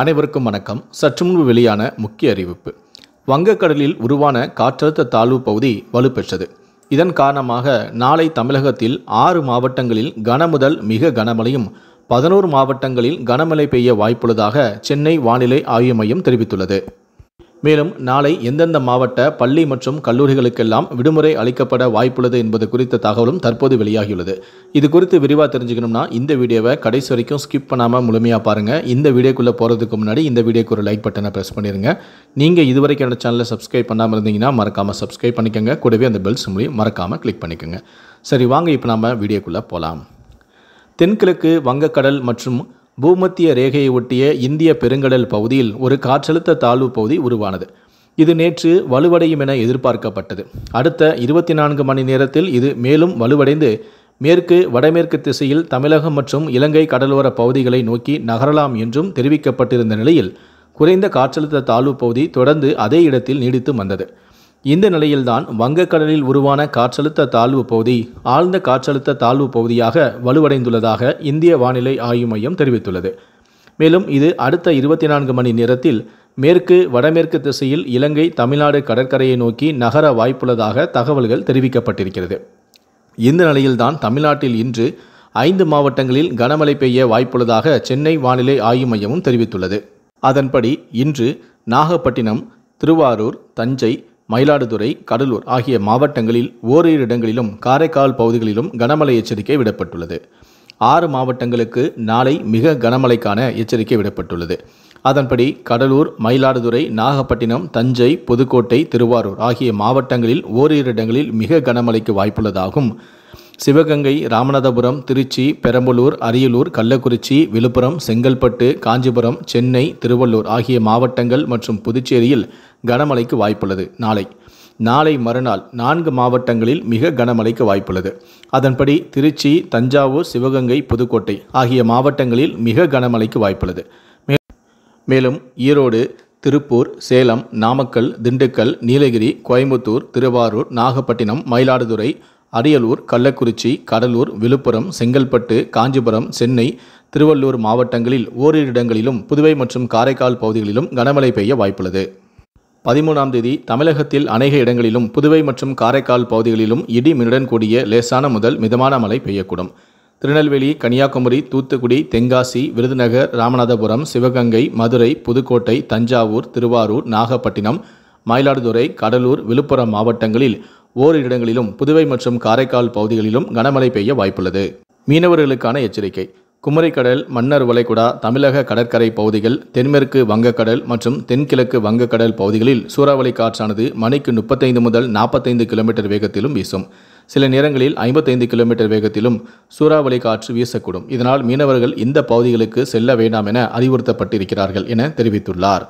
அனைவருக்கும் வணக்கம் சற்று முன்பு வெளியான முக்கிய அறிவிப்பு வங்கக்கடலில் உருவான காற்றழுத்த தாழ்வு பகுதி வலுப்பெற்றது இதன் காரணமாக நாளை தமிழகத்தில் ஆறு மாவட்டங்களில் கனமுதல் மிக கனமழையும் பதினோரு மாவட்டங்களில் கனமழை பெய்ய வாய்ப்புள்ளதாக சென்னை வானிலை ஆய்வு மையம் தெரிவித்துள்ளது மேலும் நாளை எந்தெந்த மாவட்ட பள்ளி மற்றும் கல்லூரிகளுக்கெல்லாம் விடுமுறை அளிக்கப்பட வாய்ப்புள்ளது என்பது குறித்த தகவலும் தற்போது வெளியாகியுள்ளது இது குறித்து விரிவாக தெரிஞ்சுக்கணும்னா இந்த வீடியோவை கடைசி வரைக்கும் ஸ்கிப் பண்ணாமல் முழுமையாக பாருங்கள் இந்த வீடியோக்குள்ளே போகிறதுக்கு முன்னாடி இந்த வீடியோக்கு ஒரு லைக் பட்டனை ப்ரெஸ் பண்ணிடுங்க நீங்கள் இதுவரைக்கும் என்னோட சேனலை சப்ஸ்கிரைப் பண்ணாமல் இருந்தீங்கன்னா மறக்காமல் சப்ஸ்கிரைப் பண்ணிக்கோங்க கூடவே அந்த பெல் சிம்லையும் மறக்காமல் கிளிக் பண்ணிக்கோங்க சரி வாங்க இப்போ நாம் வீடியோக்குள்ளே போகலாம் தென்கிழக்கு வங்கக்கடல் மற்றும் பூமத்திய ரேகையை ஒட்டிய இந்திய பெருங்கடல் பகுதியில் ஒரு காற்றழுத்த தாழ்வு பகுதி உருவானது இது நேற்று வலுவடையும் என எதிர்பார்க்கப்பட்டது அடுத்த இருபத்தி நான்கு மணி நேரத்தில் இது மேலும் வலுவடைந்து மேற்கு வடமேற்கு திசையில் தமிழகம் மற்றும் இலங்கை கடலோர பகுதிகளை நோக்கி நகரலாம் என்றும் தெரிவிக்கப்பட்டிருந்த நிலையில் குறைந்த காற்றழுத்த தாழ்வு பகுதி தொடர்ந்து அதே இடத்தில் நீடித்து வந்தது இந்த நிலையில்தான் வங்கக்கடலில் உருவான காற்றழுத்த தாழ்வு பகுதி ஆழ்ந்த காற்றழுத்த தாழ்வு பகுதியாக வலுவடைந்துள்ளதாக இந்திய வானிலை ஆய்வு மையம் தெரிவித்துள்ளது மேலும் இது அடுத்த இருபத்தி நான்கு மணி நேரத்தில் மேற்கு வடமேற்கு திசையில் இலங்கை தமிழ்நாடு கடற்கரையை நோக்கி நகர வாய்ப்புள்ளதாக தகவல்கள் தெரிவிக்கப்பட்டிருக்கிறது இந்த நிலையில்தான் தமிழ்நாட்டில் இன்று ஐந்து மாவட்டங்களில் கனமழை பெய்ய வாய்ப்புள்ளதாக சென்னை வானிலை ஆய்வு மையமும் தெரிவித்துள்ளது அதன்படி இன்று நாகப்பட்டினம் திருவாரூர் தஞ்சை மயிலாடுதுறை கடலூர் ஆகிய மாவட்டங்களில் ஓரிரு இடங்களிலும் காரைக்கால் பகுதிகளிலும் கனமழை எச்சரிக்கை விடப்பட்டுள்ளது ஆறு மாவட்டங்களுக்கு நாளை மிக கனமழைக்கான எச்சரிக்கை விடப்பட்டுள்ளது அதன்படி கடலூர் மயிலாடுதுறை நாகப்பட்டினம் தஞ்சை புதுக்கோட்டை திருவாரூர் ஆகிய மாவட்டங்களில் ஓரிரு இடங்களில் மிக கனமழைக்கு வாய்ப்புள்ளதாகும் சிவகங்கை ராமநாதபுரம் திருச்சி பெரம்பலூர் அரியலூர் கள்ளக்குறிச்சி விழுப்புரம் செங்கல்பட்டு காஞ்சிபுரம் சென்னை திருவள்ளூர் ஆகிய மாவட்டங்கள் மற்றும் புதுச்சேரியில் கனமழைக்கு வாய்ப்புள்ளது நாளை நாளை மறுநாள் நான்கு மாவட்டங்களில் மிக கனமழைக்கு வாய்ப்புள்ளது அதன்படி திருச்சி தஞ்சாவூர் சிவகங்கை புதுக்கோட்டை ஆகிய மாவட்டங்களில் மிக கனமழைக்கு வாய்ப்புள்ளது மேலும் ஈரோடு திருப்பூர் சேலம் நாமக்கல் திண்டுக்கல் நீலகிரி கோயம்புத்தூர் திருவாரூர் நாகப்பட்டினம் மயிலாடுதுறை அரியலூர் கள்ளக்குறிச்சி கடலூர் விழுப்புரம் செங்கல்பட்டு காஞ்சிபுரம் சென்னை திருவள்ளூர் மாவட்டங்களில் ஓரிரு இடங்களிலும் புதுவை மற்றும் காரைக்கால் பகுதிகளிலும் கனமழை பெய்ய வாய்ப்புள்ளது பதிமூணாம் தேதி தமிழகத்தில் அநேக இடங்களிலும் புதுவை மற்றும் காரைக்கால் பகுதிகளிலும் இடி மின்னுடன் கூடிய லேசான முதல் மிதமான மழை பெய்யக்கூடும் திருநெல்வேலி கன்னியாகுமரி தூத்துக்குடி தென்காசி விருதுநகர் ராமநாதபுரம் சிவகங்கை மதுரை புதுக்கோட்டை தஞ்சாவூர் திருவாரூர் நாகப்பட்டினம் மயிலாடுதுறை கடலூர் விழுப்புரம் மாவட்டங்களில் ஓரிரு இடங்களிலும் புதுவை மற்றும் காரைக்கால் பகுதிகளிலும் கனமழை பெய்ய வாய்ப்புள்ளது மீனவர்களுக்கான எச்சரிக்கை குமரிக்கடல் மன்னர் வளைகுடா தமிழக கடற்கரை பகுதிகள் தென்மேற்கு வங்கக்கடல் மற்றும் தென்கிழக்கு வங்கக்கடல் பகுதிகளில் சூறாவளி காற்றானது மணிக்கு முப்பத்தைந்து முதல் நாற்பத்தைந்து கிலோமீட்டர் வேகத்திலும் வீசும் சில நேரங்களில் ஐம்பத்தைந்து கிலோமீட்டர் வேகத்திலும் சூறாவளி காற்று வீசக்கூடும் இதனால் மீனவர்கள் இந்த பகுதிகளுக்கு செல்ல வேண்டாம் என அறிவுறுத்தப்பட்டிருக்கிறார்கள் என தெரிவித்துள்ளார்